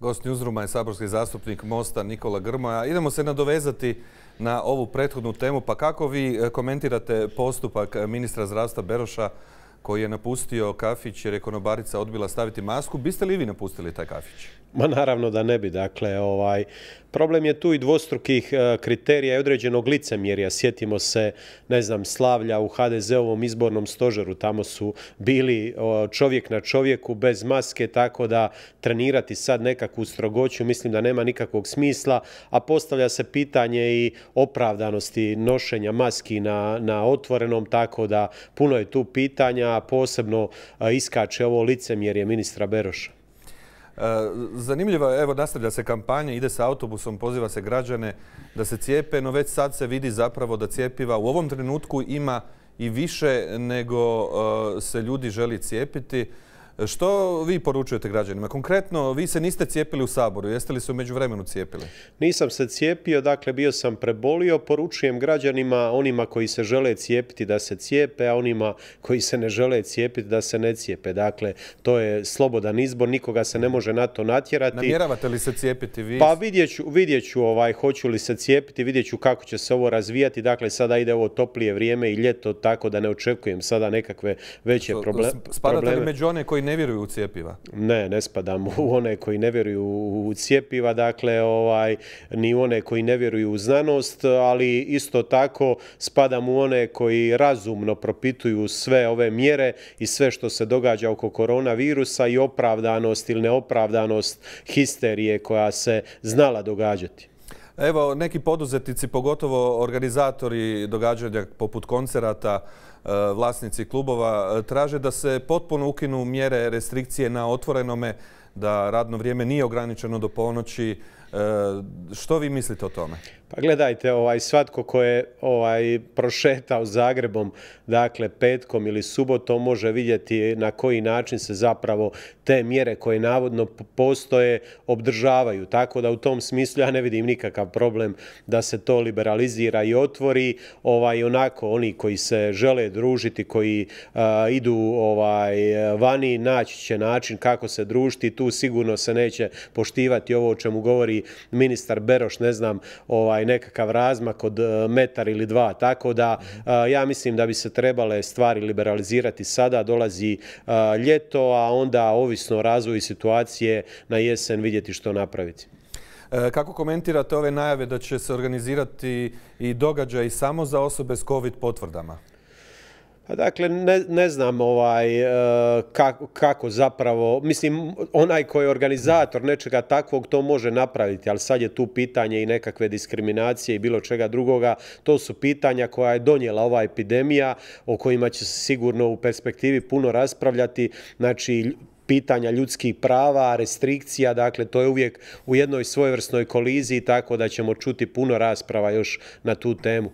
Gost Njuzruma je saborski zastupnik Mosta Nikola Grmoja. Idemo se nadovezati na ovu prethodnu temu. Pa kako vi e, komentirate postupak e, ministra zdravstva Beroša koji je napustio kafić jer je konobarica odbila staviti masku. Biste li vi napustili taj kafić? Ma naravno da ne bi. Dakle, ovaj, Problem je tu i dvostrukih e, kriterija i određenog licemjerja. Sjetimo se, ne znam, slavlja u HDZ-ovom izbornom stožeru. Tamo su bili čovjek na čovjeku bez maske, tako da trenirati sad nekakvu strogoću mislim da nema nikakvog smisla, a postavlja se pitanje i opravdanosti nošenja maski na, na otvorenom, tako da puno je tu pitanja, a posebno e, iskače ovo licemjerje ministra Beroša. Eh, zanimljivo je, evo nastavlja se kampanja, ide sa autobusom, poziva se građane da se cijepe, no već sad se vidi zapravo da cijepiva u ovom trenutku ima i više nego eh, se ljudi želi cijepiti. Što vi poručujete građanima? Konkretno, vi se niste cijepili u Saboru. Jeste li se umeđu vremenu cijepili? Nisam se cijepio, dakle bio sam prebolio. Poručujem građanima, onima koji se žele cijepiti da se cijepe, a onima koji se ne žele cijepiti da se ne cijepe. Dakle, to je slobodan izbor, nikoga se ne može na to natjerati. Namjeravate li se cijepiti vi? Pa vidjet ću, ovaj, hoću li se cijepiti, vidjet ću kako će se ovo razvijati. Dakle, sada ide ovo toplije vrijeme i ljeto, tako da ne očekujem sada nekakve veće probleme. Spadate li među one koji ne vjeruju u cijepiva? Ne, ne spadam u one koji ne vjeruju u cijepiva, dakle, ovaj, ni u one koji ne vjeruju u znanost, ali isto tako spadam u one koji razumno propituju sve ove mjere i sve što se događa oko koronavirusa i opravdanost ili neopravdanost histerije koja se znala događati. Evo, neki poduzetnici, pogotovo organizatori događanja poput koncerata, E, vlasnici klubova e, traže da se potpuno ukinu mjere restrikcije na otvorenome, da radno vrijeme nije ograničeno do ponoći, E, što vi mislite o tome? Pa gledajte, ovaj, svatko ko je ovaj, prošetao Zagrebom, dakle petkom ili subotom, može vidjeti na koji način se zapravo te mjere koje navodno postoje obdržavaju. Tako da u tom smislu ja ne vidim nikakav problem da se to liberalizira i otvori. Ovaj, onako, oni koji se žele družiti, koji e, idu ovaj, vani, naći će način kako se družiti. Tu sigurno se neće poštivati ovo o čemu govori ministar Beroš, ne znam, ovaj, nekakav razmak od e, metar ili dva. Tako da e, ja mislim da bi se trebale stvari liberalizirati sada, dolazi e, ljeto, a onda ovisno o razvoju situacije na jesen vidjeti što napraviti. Kako komentirate ove najave da će se organizirati i događaj samo za osobe s COVID potvrdama? Pa dakle, ne, znam ovaj, e, kako, kako zapravo, mislim, onaj koji je organizator nečega takvog to može napraviti, ali sad je tu pitanje i nekakve diskriminacije i bilo čega drugoga. To su pitanja koja je donijela ova epidemija, o kojima će se sigurno u perspektivi puno raspravljati. Znači, pitanja ljudskih prava, restrikcija, dakle to je uvijek u jednoj svojevrsnoj koliziji, tako da ćemo čuti puno rasprava još na tu temu.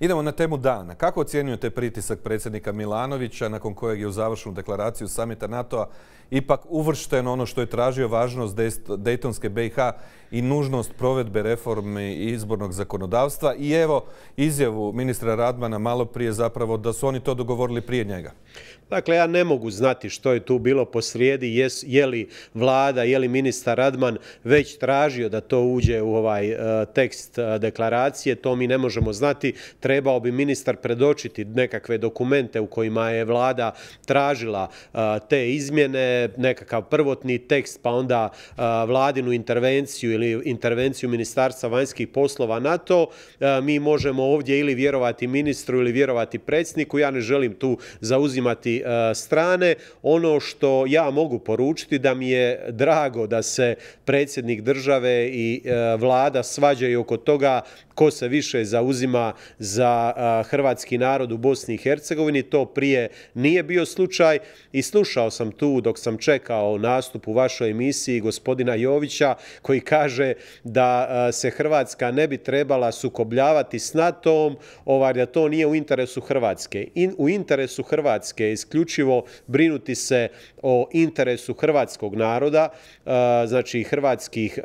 Idemo na temu dana. Kako ocjenjujete pritisak predsjednika Milanovića nakon kojeg je u završnu deklaraciju samita NATO-a ipak uvršteno ono što je tražio važnost Dejtonske BiH i nužnost provedbe reformi i izbornog zakonodavstva i evo izjavu ministra Radmana malo prije zapravo da su oni to dogovorili prije njega? Dakle, ja ne mogu znati što je tu bilo po srijedi, je li vlada, je li ministar Radman već tražio da to uđe u ovaj e, tekst e, deklaracije, to mi ne možemo znati. Trebao bi ministar predočiti nekakve dokumente u kojima je vlada tražila e, te izmjene, nekakav prvotni tekst, pa onda vladinu intervenciju ili intervenciju ministarstva vanjskih poslova na to. Mi možemo ovdje ili vjerovati ministru ili vjerovati predsjedniku. Ja ne želim tu zauzimati E, strane. Ono što ja mogu poručiti da mi je drago da se predsjednik države i e, vlada svađaju oko toga ko se više zauzima za hrvatski narod u Bosni i Hercegovini, to prije nije bio slučaj i slušao sam tu dok sam čekao nastup u vašoj emisiji gospodina Jovića koji kaže da se Hrvatska ne bi trebala sukobljavati s NATO-om, ovaj, da to nije u interesu Hrvatske. In, u interesu Hrvatske je isključivo brinuti se o interesu hrvatskog naroda, znači hrvatskih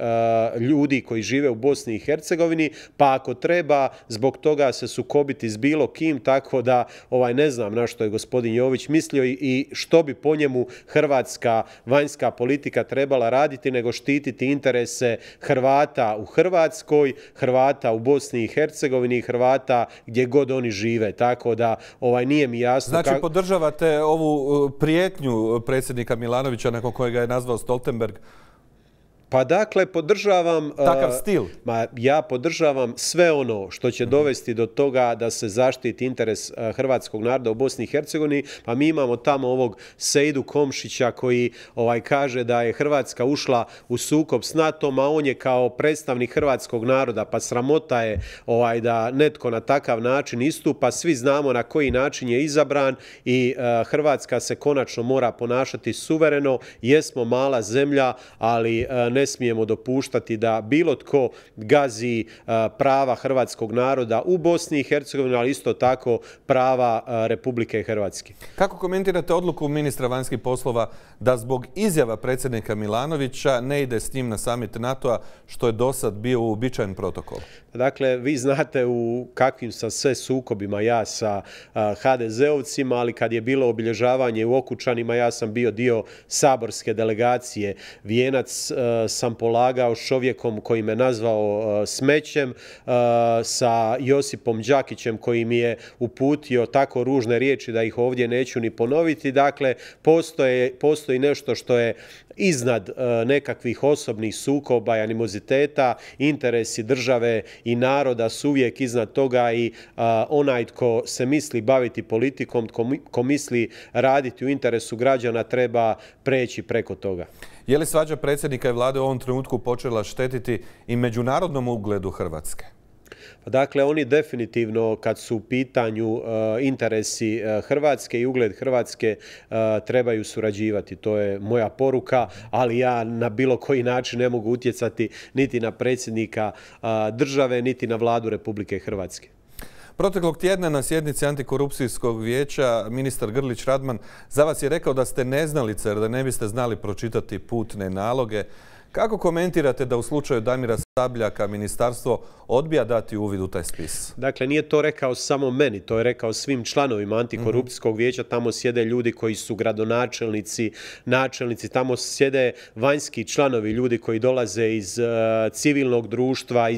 ljudi koji žive u Bosni i Hercegovini, pa ako treba zbog toga se sukobiti s bilo kim, tako da ovaj ne znam na što je gospodin Jović mislio i što bi po njemu hrvatska vanjska politika trebala raditi nego štititi interese Hrvata u Hrvatskoj, Hrvata u Bosni i Hercegovini i Hrvata gdje god oni žive. Tako da ovaj nije mi jasno Znači podržavate ovu uh, prijetnju uh, predsjednika Milanovića nakon kojega je nazvao Stoltenberg pa dakle, podržavam... E, takav stil. ma, ja podržavam sve ono što će mhm. dovesti do toga da se zaštiti interes e, hrvatskog naroda u Bosni i Hercegovini. Pa mi imamo tamo ovog Sejdu Komšića koji ovaj kaže da je Hrvatska ušla u sukob s nato a on je kao predstavnik hrvatskog naroda. Pa sramota je ovaj da netko na takav način istupa. Svi znamo na koji način je izabran i e, Hrvatska se konačno mora ponašati suvereno. Jesmo mala zemlja, ali ne smijemo dopuštati da bilo tko gazi prava hrvatskog naroda u Bosni i Hercegovini, ali isto tako prava Republike Hrvatske. Kako komentirate odluku ministra vanjskih poslova da zbog izjava predsjednika Milanovića ne ide s njim na samit NATO-a što je do sad bio uobičajen protokol? Dakle, vi znate u kakvim sam sve sukobima ja sa HDZ-ovcima, ali kad je bilo obilježavanje u Okučanima, ja sam bio dio saborske delegacije. Vijenac sam polagao s čovjekom koji me nazvao e, smećem, e, sa Josipom Đakićem koji mi je uputio tako ružne riječi da ih ovdje neću ni ponoviti. Dakle, postoji nešto što je iznad e, nekakvih osobnih sukoba i animoziteta, interesi države i naroda su uvijek iznad toga i onaj tko se misli baviti politikom, tko misli raditi u interesu građana treba preći preko toga. Je li svađa predsjednika i vlade u ovom trenutku počela štetiti i međunarodnom ugledu Hrvatske? Pa dakle, oni definitivno kad su u pitanju e, interesi e, Hrvatske i ugled Hrvatske e, trebaju surađivati. To je moja poruka, ali ja na bilo koji način ne mogu utjecati niti na predsjednika države, niti na vladu Republike Hrvatske. Proteklog tjedna na sjednici Antikorupcijskog vijeća ministar Grlić Radman za vas je rekao da ste neznalice jer da ne biste znali pročitati putne naloge. Kako komentirate da u slučaju Damira Sabljaka ministarstvo odbija dati uvid u taj spis. Dakle, nije to rekao samo meni, to je rekao svim članovima antikorupcijskog mhm. vijeća. Tamo sjede ljudi koji su gradonačelnici, načelnici, tamo sjede vanjski članovi, ljudi koji dolaze iz e, civilnog društva,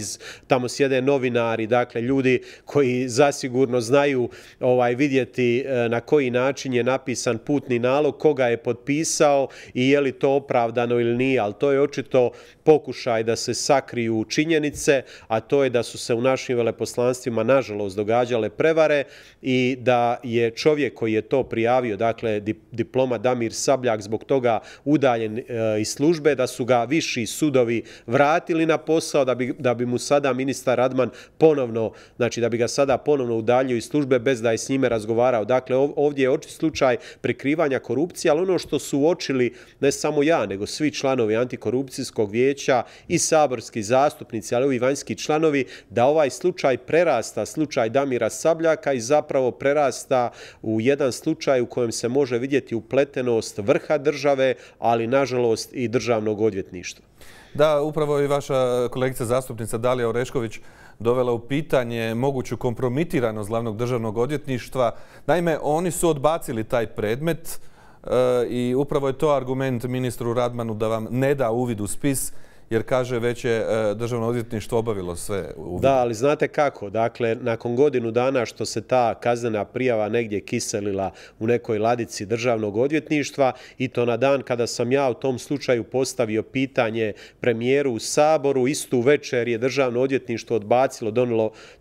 tamo sjede novinari, dakle ljudi koji zasigurno znaju ovaj, vidjeti e, na koji način je napisan putni nalog, koga je potpisao i je li to opravdano ili nije, ali to je očito pokušaj da se sakri u činjenice, a to je da su se u našim veleposlanstvima nažalost događale prevare i da je čovjek koji je to prijavio, dakle diploma Damir Sabljak zbog toga udaljen e, iz službe, da su ga viši sudovi vratili na posao, da bi, mu sada ministar Radman ponovno, znači da bi ga sada ponovno udaljio iz službe bez da je s njime razgovarao. Dakle, ovdje je očit slučaj prikrivanja korupcije, ali ono što su uočili ne samo ja, nego svi članovi antikorupcijskog vijeća i saborski zastupnici, ali i vanjski članovi, da ovaj slučaj prerasta slučaj Damira Sabljaka i zapravo prerasta u jedan slučaj u kojem se može vidjeti upletenost vrha države, ali nažalost i državnog odvjetništva. Da, upravo i vaša kolegica zastupnica Dalija Orešković dovela u pitanje moguću kompromitiranost glavnog državnog odvjetništva. Naime, oni su odbacili taj predmet e, i upravo je to argument ministru Radmanu da vam ne da uvid u spis jer kaže već je e, državno odvjetništvo obavilo sve. Da, ali znate kako, dakle, nakon godinu dana što se ta kaznena prijava negdje kiselila u nekoj ladici državnog odvjetništva i to na dan kada sam ja u tom slučaju postavio pitanje premijeru u Saboru, istu večer je državno odvjetništvo odbacilo,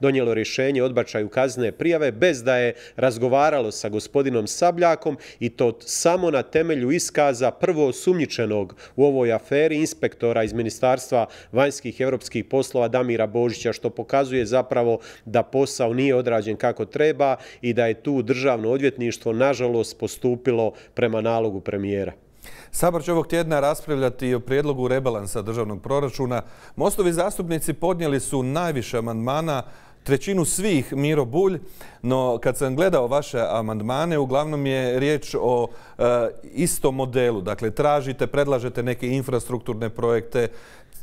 donijelo rješenje odbačaju kaznene prijave bez da je razgovaralo sa gospodinom Sabljakom i to samo na temelju iskaza prvo osumnjičenog u ovoj aferi inspektora iz Ministarstva Ministarstva vanjskih evropskih poslova Damira Božića, što pokazuje zapravo da posao nije odrađen kako treba i da je tu državno odvjetništvo nažalost postupilo prema nalogu premijera. Sabor će ovog tjedna raspravljati i o prijedlogu rebalansa državnog proračuna. Mostovi zastupnici podnijeli su najviše amandmana trećinu svih Miro Bulj, no kad sam gledao vaše amandmane, uglavnom je riječ o e, istom modelu. Dakle, tražite, predlažete neke infrastrukturne projekte,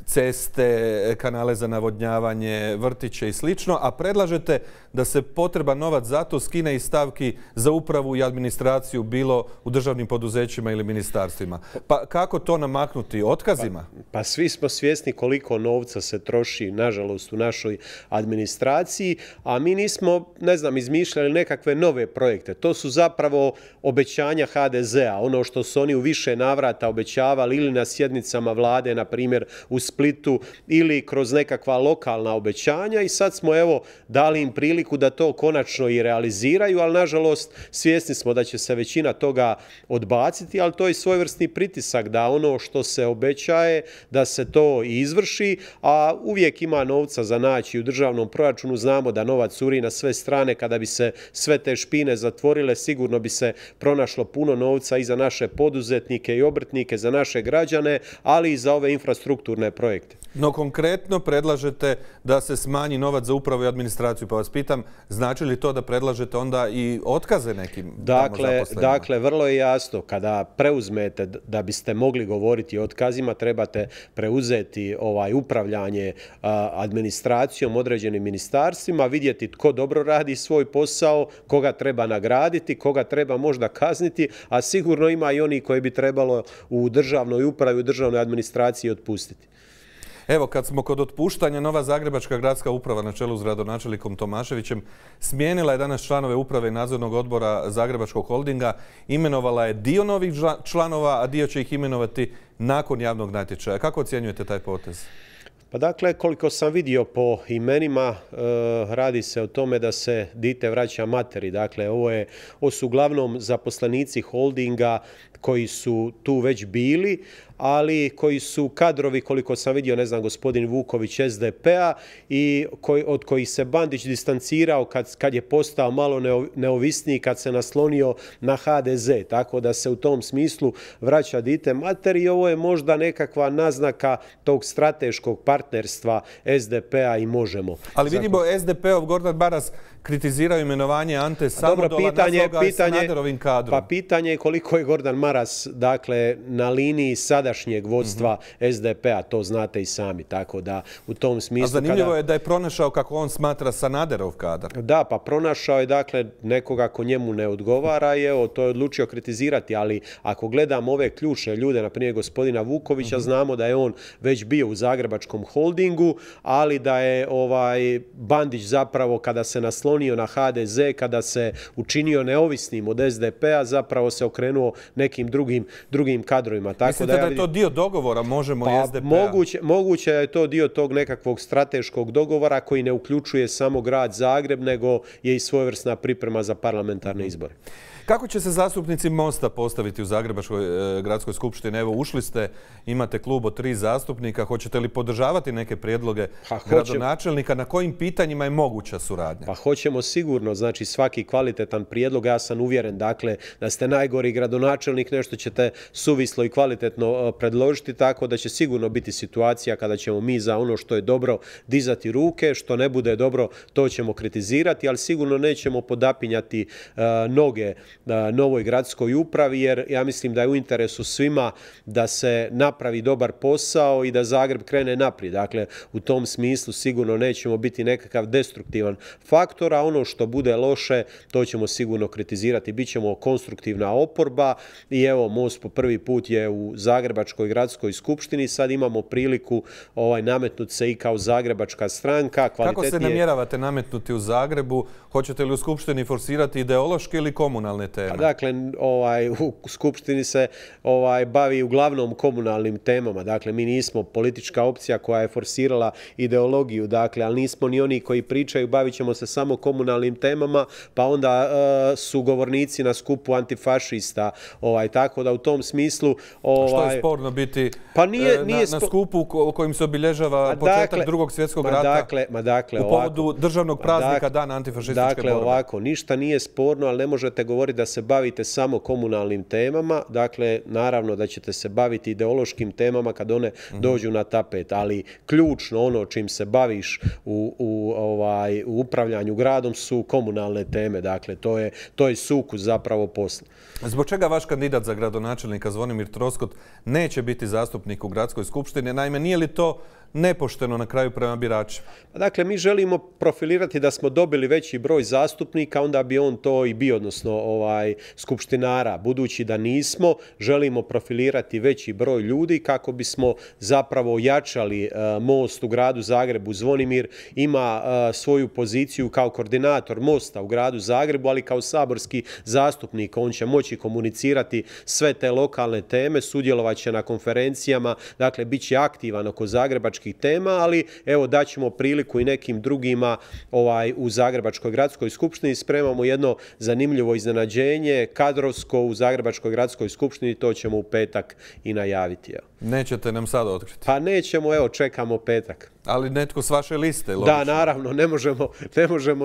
ceste, kanale za navodnjavanje, vrtiće i slično, a predlažete da se potreba novac za to skine iz stavki za upravu i administraciju bilo u državnim poduzećima ili ministarstvima. Pa kako to namaknuti? Otkazima? Pa, pa svi smo svjesni koliko novca se troši, nažalost, u našoj administraciji, a mi nismo, ne znam, izmišljali nekakve nove projekte. To su zapravo obećanja HDZ-a, ono što su oni u više navrata obećavali ili na sjednicama vlade, na primjer, u Splitu ili kroz nekakva lokalna obećanja i sad smo evo dali im priliku da to konačno i realiziraju, ali nažalost svjesni smo da će se većina toga odbaciti, ali to je svojevrsni pritisak da ono što se obećaje da se to i izvrši, a uvijek ima novca za naći u državnom proračunu, znamo da novac curi na sve strane kada bi se sve te špine zatvorile, sigurno bi se pronašlo puno novca i za naše poduzetnike i obrtnike, za naše građane, ali i za ove infrastrukturne projekte. No konkretno predlažete da se smanji novac za upravu i administraciju, pa vas pitam, znači li to da predlažete onda i otkaze nekim dakle, dakle, vrlo je jasno, kada preuzmete da biste mogli govoriti o otkazima, trebate preuzeti ovaj upravljanje administracijom određenim ministarstvima, vidjeti tko dobro radi svoj posao, koga treba nagraditi, koga treba možda kazniti, a sigurno ima i oni koji bi trebalo u državnoj upravi, u državnoj administraciji otpustiti. Evo, kad smo kod otpuštanja, Nova Zagrebačka gradska uprava na čelu s gradonačelnikom Tomaševićem smijenila je danas članove uprave i nadzornog odbora Zagrebačkog holdinga, imenovala je dio novih članova, a dio će ih imenovati nakon javnog natječaja. Kako ocjenjujete taj potez? Pa dakle, koliko sam vidio po imenima, e, radi se o tome da se dite vraća materi. Dakle, ovo je, ovo su uglavnom zaposlenici holdinga koji su tu već bili, ali koji su kadrovi, koliko sam vidio, ne znam, gospodin Vuković SDP-a i od kojih se Bandić distancirao kad, je postao malo neovisniji, kad se naslonio na HDZ. Tako da se u tom smislu vraća dite mater i ovo je možda nekakva naznaka tog strateškog partnerstva SDP-a i Možemo. Ali vidimo, SDP-ov Gordan Baras kritiziraju imenovanje Ante Samodola pitanje, kadrom. Pa pitanje je koliko je Gordan Maras dakle, na liniji sadašnjeg vodstva mhm. SDP-a, to znate i sami, tako da u tom smislu... zanimljivo je da je pronašao kako on smatra Sanaderov kadar. Da, pa pronašao je dakle nekoga ko njemu ne odgovara i evo, to je odlučio kritizirati, ali ako gledam ove ključne ljude, na primjer gospodina Vukovića, mhm. znamo da je on već bio u Zagrebačkom holdingu, ali da je ovaj Bandić zapravo kada se naslovao onio na HDZ kada se učinio neovisnim od SDP-a, zapravo se okrenuo nekim drugim, kadrovima. Tako Mislite da, da je to dio dogovora Možemo SDP-a? P-a? moguće je to dio tog nekakvog strateškog dogovora koji ne uključuje samo grad Zagreb, nego je i svojevrsna priprema za parlamentarne izbore. Kako će se zastupnici Mosta postaviti u Zagrebačkoj e, gradskoj skupštini? Evo, ušli ste, imate klub od tri zastupnika. Hoćete li podržavati neke prijedloge pa gradonačelnika? Na kojim pitanjima je moguća suradnja? Pa hoćemo sigurno, znači svaki kvalitetan prijedlog. Ja sam uvjeren, dakle, da ste najgori gradonačelnik, nešto ćete suvislo i kvalitetno e, predložiti, tako da će sigurno biti situacija kada ćemo mi za ono što je dobro dizati ruke, što ne bude dobro, to ćemo kritizirati, ali sigurno nećemo podapinjati e, noge novoj gradskoj upravi jer ja mislim da je u interesu svima da se napravi dobar posao i da Zagreb krene naprijed. Dakle, u tom smislu sigurno nećemo biti nekakav destruktivan faktor, a ono što bude loše, to ćemo sigurno kritizirati. Bićemo konstruktivna oporba i evo, Most po prvi put je u Zagrebačkoj gradskoj skupštini, sad imamo priliku ovaj, nametnuti se i kao Zagrebačka stranka. Kako se namjeravate nametnuti u Zagrebu? Hoćete li u skupštini forsirati ideološke ili komunalne pa dakle, ovaj, u Skupštini se ovaj, bavi uglavnom komunalnim temama. Dakle, mi nismo politička opcija koja je forsirala ideologiju, dakle, ali nismo ni oni koji pričaju, bavit ćemo se samo komunalnim temama, pa onda e, su govornici na skupu antifašista. Ovaj, tako da u tom smislu... Ovaj, što je ovaj, sporno biti pa nije, e, nije na, skupu u kojim se obilježava početak dakle, drugog svjetskog ma rata dakle, ma dakle, u povodu državnog praznika dakle, dana antifašističke dakle, borbe? Dakle, ovako, ništa nije sporno, ali ne možete govoriti da se bavite samo komunalnim temama, dakle naravno da ćete se baviti ideološkim temama kad one mhm. dođu na tapet, ali ključno ono čim se baviš u, u, ovaj, u upravljanju gradom su komunalne teme, dakle to je, to suku zapravo posla. Zbog čega vaš kandidat za gradonačelnika Zvonimir Troskot neće biti zastupnik u gradskoj skupštini? Naime, nije li to nepošteno na kraju prema biračima? Dakle, mi želimo profilirati da smo dobili veći broj zastupnika, onda bi on to i bio, odnosno ovaj, skupštinara. Budući da nismo, želimo profilirati veći broj ljudi kako bismo zapravo jačali e, most u gradu Zagrebu. Zvonimir ima e, svoju poziciju kao koordinator mosta u gradu Zagrebu, ali kao saborski zastupnik. On će moći komunicirati sve te lokalne teme, sudjelovat će na konferencijama, dakle, bit će aktivan oko Zagreba, tema, ali evo daćemo priliku i nekim drugima ovaj u Zagrebačkoj gradskoj skupštini. Spremamo jedno zanimljivo iznenađenje kadrovsko u Zagrebačkoj gradskoj skupštini, to ćemo u petak i najaviti. Nećete nam sada otkriti? Pa nećemo, evo čekamo petak. Ali netko s vaše liste, Da, naravno, ne možemo,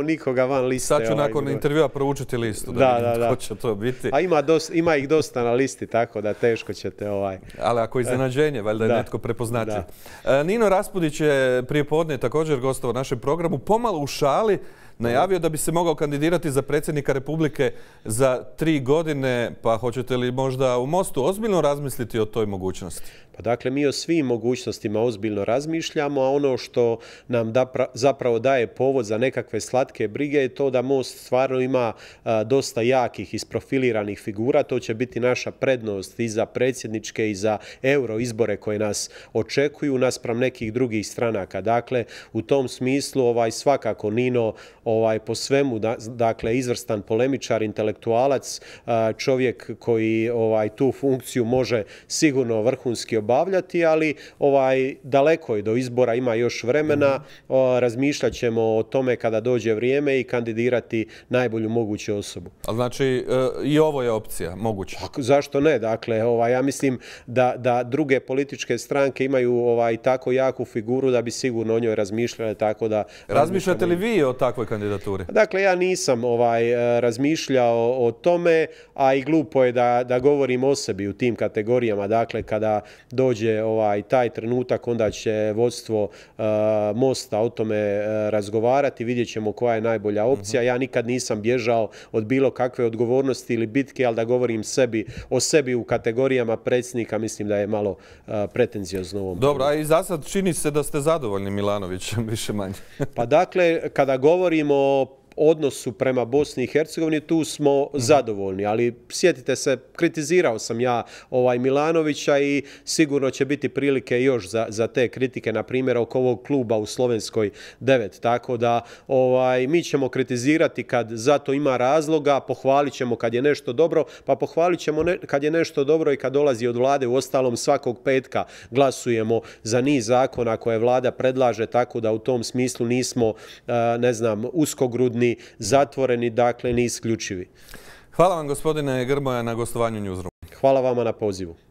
nikoga van liste. Sad ću ovaj, nakon intervjua proučiti listu, da, da, da to biti. A ima, ima ih dosta na listi, tako da teško ćete ovaj... Ali ako je iznenađenje, valjda je netko prepoznatljiv. E, Nino Raspudić je prije podne također gostovao u našem programu, pomalo u šali najavio da bi se mogao kandidirati za predsjednika Republike za tri godine, pa hoćete li možda u Mostu ozbiljno razmisliti o toj mogućnosti? Pa dakle, mi o svim mogućnostima ozbiljno razmišljamo, a ono što nam da, zapravo daje povod za nekakve slatke brige je to da Most stvarno ima dosta jakih isprofiliranih figura. To će biti naša prednost i za predsjedničke i za euro izbore koje nas očekuju naspram nekih drugih stranaka. Dakle, u tom smislu ovaj svakako Nino ovaj po svemu dakle izvrstan polemičar, intelektualac, čovjek koji ovaj tu funkciju može sigurno vrhunski obavljati, ali ovaj daleko je do izbora, ima još vremena, mhm. razmišljat ćemo o tome kada dođe vrijeme i kandidirati najbolju moguću osobu. znači e, i ovo je opcija moguća? zašto ne? Dakle, ovaj, ja mislim da, da druge političke stranke imaju ovaj tako jaku figuru da bi sigurno o njoj razmišljale tako da... Razmišljate li vi o takvoj kandidaturi? Dakle, ja nisam ovaj e, razmišljao o tome, a i glupo je da, da govorim o sebi u tim kategorijama. Dakle, kada dođe ovaj taj trenutak onda će vodstvo eh, Mosta o tome eh, razgovarati, vidjet ćemo koja je najbolja mhm. opcija. Ja nikad nisam bježao od bilo kakve odgovornosti ili bitke, ali da govorim sebi o sebi u kategorijama predsjednika mislim da je malo eh, pretenziozno ovom. Dobro, a i za sad čini se da ste zadovoljni Milanovićem više manje. pa dakle, kada govorimo o odnosu prema Bosni i Hercegovini tu smo mhm. zadovoljni, ali sjetite se, kritizirao sam ja ovaj Milanovića i sigurno će biti prilike još za, za te kritike, na primjer oko ovog kluba u Slovenskoj 9, tako da ovaj, mi ćemo kritizirati kad za to ima razloga, pohvalit ćemo kad je nešto dobro, pa pohvalit ćemo kad je nešto dobro i kad dolazi od vlade, u ostalom svakog petka glasujemo za niz zakona koje vlada predlaže, tako da u tom smislu nismo, eh, ne znam, uskogrudni slobodni, zatvoreni, dakle ni isključivi. Hvala vam gospodine grmoja na gostovanju Newsroom. Hvala vama na pozivu.